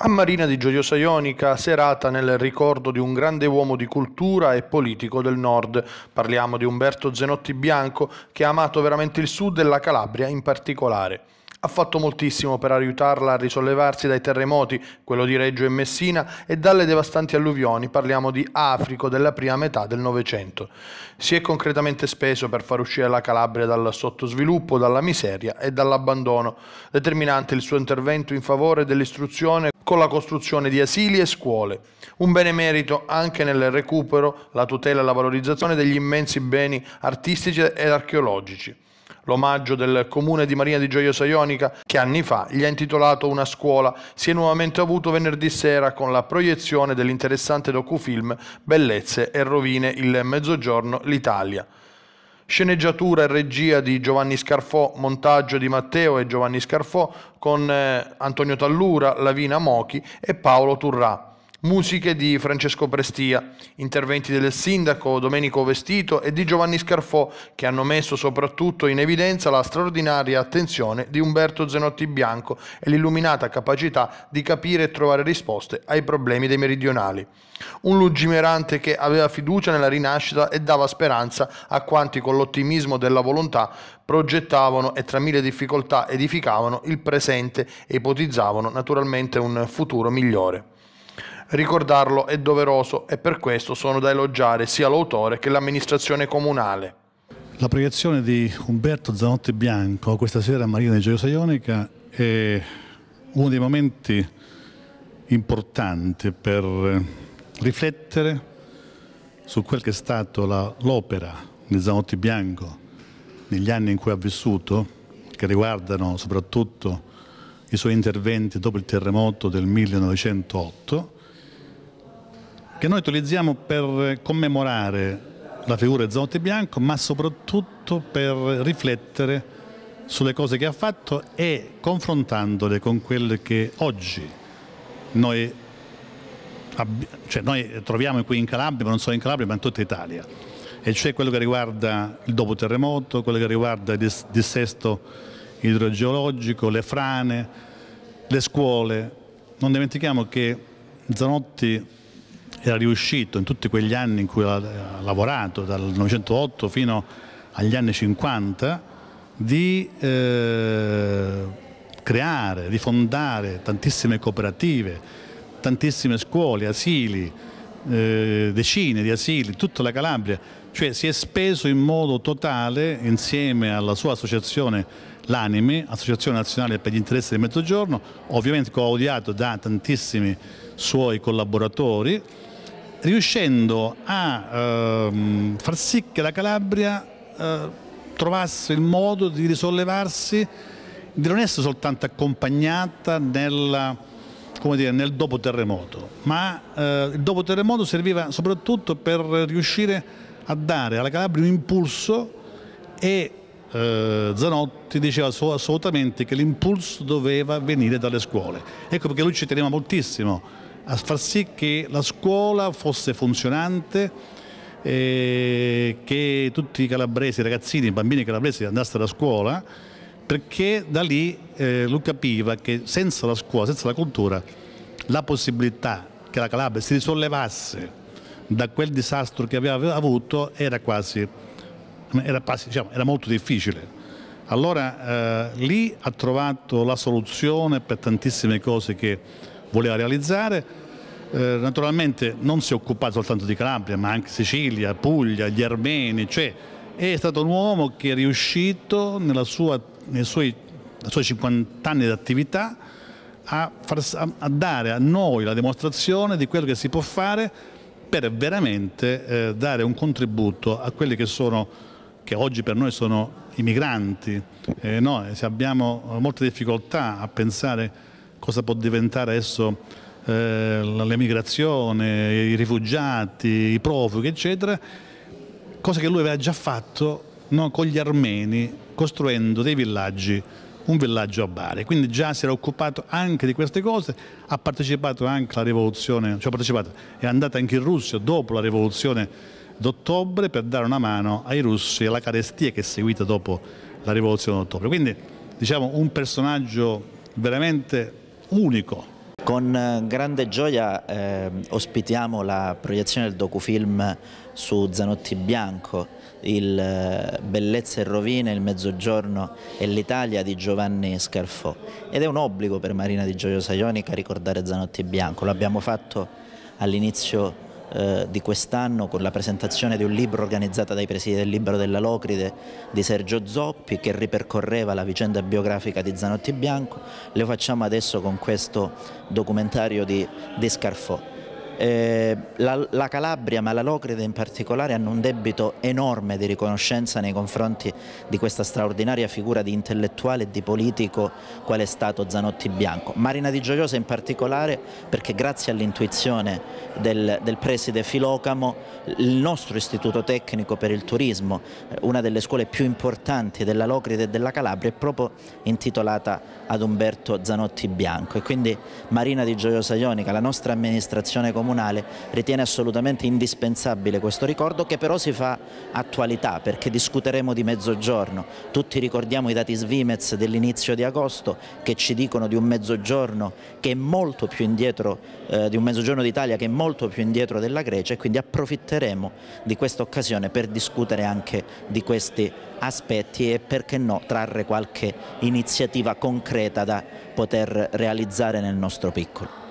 A Marina di Gioiosa Ionica, serata nel ricordo di un grande uomo di cultura e politico del nord. Parliamo di Umberto Zenotti Bianco, che ha amato veramente il sud e la Calabria in particolare. Ha fatto moltissimo per aiutarla a risollevarsi dai terremoti, quello di Reggio e Messina, e dalle devastanti alluvioni, parliamo di Africo della prima metà del Novecento. Si è concretamente speso per far uscire la Calabria dal sottosviluppo, dalla miseria e dall'abbandono, determinante il suo intervento in favore dell'istruzione con la costruzione di asili e scuole. Un benemerito anche nel recupero, la tutela e la valorizzazione degli immensi beni artistici ed archeologici. L'omaggio del comune di Marina di Gioiosa Ionica, che anni fa gli ha intitolato una scuola, si è nuovamente avuto venerdì sera con la proiezione dell'interessante docufilm Bellezze e rovine, il mezzogiorno, l'Italia. Sceneggiatura e regia di Giovanni Scarfò, montaggio di Matteo e Giovanni Scarfò con eh, Antonio Tallura, Lavina Mochi e Paolo Turrà. Musiche di Francesco Prestia, interventi del sindaco Domenico Vestito e di Giovanni Scarfò, che hanno messo soprattutto in evidenza la straordinaria attenzione di Umberto Zenotti Bianco e l'illuminata capacità di capire e trovare risposte ai problemi dei meridionali. Un lungimirante che aveva fiducia nella rinascita e dava speranza a quanti con l'ottimismo della volontà progettavano e tra mille difficoltà edificavano il presente e ipotizzavano naturalmente un futuro migliore. Ricordarlo è doveroso e per questo sono da elogiare sia l'autore che l'amministrazione comunale. La proiezione di Umberto Zanotti Bianco questa sera a Marina di Gioiosa Ionica è uno dei momenti importanti per riflettere su quel che è stato l'opera di Zanotti Bianco negli anni in cui ha vissuto, che riguardano soprattutto i suoi interventi dopo il terremoto del 1908 che noi utilizziamo per commemorare la figura di Zanotti Bianco, ma soprattutto per riflettere sulle cose che ha fatto e confrontandole con quelle che oggi noi, cioè noi troviamo qui in Calabria, ma non solo in Calabria, ma in tutta Italia. E cioè quello che riguarda il dopo terremoto, quello che riguarda il dissesto idrogeologico, le frane, le scuole. Non dimentichiamo che Zanotti era riuscito in tutti quegli anni in cui ha eh, lavorato, dal 1908 fino agli anni 50, di eh, creare, di fondare tantissime cooperative, tantissime scuole, asili, eh, decine di asili, tutta la Calabria, cioè si è speso in modo totale insieme alla sua associazione l'ANIME, Associazione Nazionale per gli Interessi del Mezzogiorno, ovviamente coadiato da tantissimi suoi collaboratori, riuscendo a ehm, far sì che la Calabria eh, trovasse il modo di risollevarsi, di non essere soltanto accompagnata nella, dire, nel dopo terremoto, ma eh, il dopo terremoto serviva soprattutto per riuscire a dare alla Calabria un impulso e eh, Zanotti diceva assolutamente che l'impulso doveva venire dalle scuole. Ecco perché lui ci teneva moltissimo a far sì che la scuola fosse funzionante, eh, che tutti i calabresi, i ragazzini, i bambini calabresi andassero a scuola, perché da lì eh, lui capiva che senza la scuola, senza la cultura, la possibilità che la Calabria si risollevasse da quel disastro che aveva avuto era quasi, era, diciamo, era molto difficile. Allora eh, lì ha trovato la soluzione per tantissime cose che voleva realizzare. Eh, naturalmente non si è occupato soltanto di Calabria, ma anche Sicilia, Puglia, gli armeni, cioè è stato un uomo che è riuscito sua, nei suoi, suoi 50 anni di attività a, far, a, dare a noi la dimostrazione di quello che si può fare per veramente eh, dare un contributo a quelli che sono che oggi per noi sono i migranti. Eh, noi eh, abbiamo eh, molte difficoltà a pensare cosa può diventare adesso eh, l'emigrazione, i rifugiati, i profughi, eccetera, cosa che lui aveva già fatto no, con gli armeni, costruendo dei villaggi, un villaggio a Bari. Quindi già si era occupato anche di queste cose, ha partecipato anche alla rivoluzione, cioè è andato anche in Russia dopo la rivoluzione d'ottobre per dare una mano ai russi e alla carestia che è seguita dopo la rivoluzione d'ottobre. Quindi diciamo un personaggio veramente unico. Con eh, grande gioia eh, ospitiamo la proiezione del docufilm su Zanotti Bianco, il eh, Bellezza e rovine, il Mezzogiorno e l'Italia di Giovanni Scarfò. Ed è un obbligo per Marina di Gioiosa Ionica ricordare Zanotti Bianco, lo fatto all'inizio eh, di quest'anno con la presentazione di un libro organizzata dai presidi del Libro della Locride di Sergio Zoppi che ripercorreva la vicenda biografica di Zanotti Bianco, lo facciamo adesso con questo documentario di, di Scarfò. Eh, la, la, Calabria, ma la Locride in particolare, hanno un debito enorme di riconoscenza nei confronti di questa straordinaria figura di intellettuale e di politico qual è stato Zanotti Bianco. Marina di Gioiosa in particolare perché grazie all'intuizione del, del preside Filocamo il nostro istituto tecnico per il turismo, una delle scuole più importanti della Locride e della Calabria, è proprio intitolata ad Umberto Zanotti Bianco e quindi Marina di Gioiosa Ionica, la nostra amministrazione comunale comunale ritiene assolutamente indispensabile questo ricordo che però si fa attualità perché discuteremo di mezzogiorno. Tutti ricordiamo i dati Svimez dell'inizio di agosto che ci dicono di un mezzogiorno che è molto più indietro, eh, di un mezzogiorno d'Italia che è molto più indietro della Grecia e quindi approfitteremo di questa occasione per discutere anche di questi aspetti e perché no trarre qualche iniziativa concreta da poter realizzare nel nostro piccolo.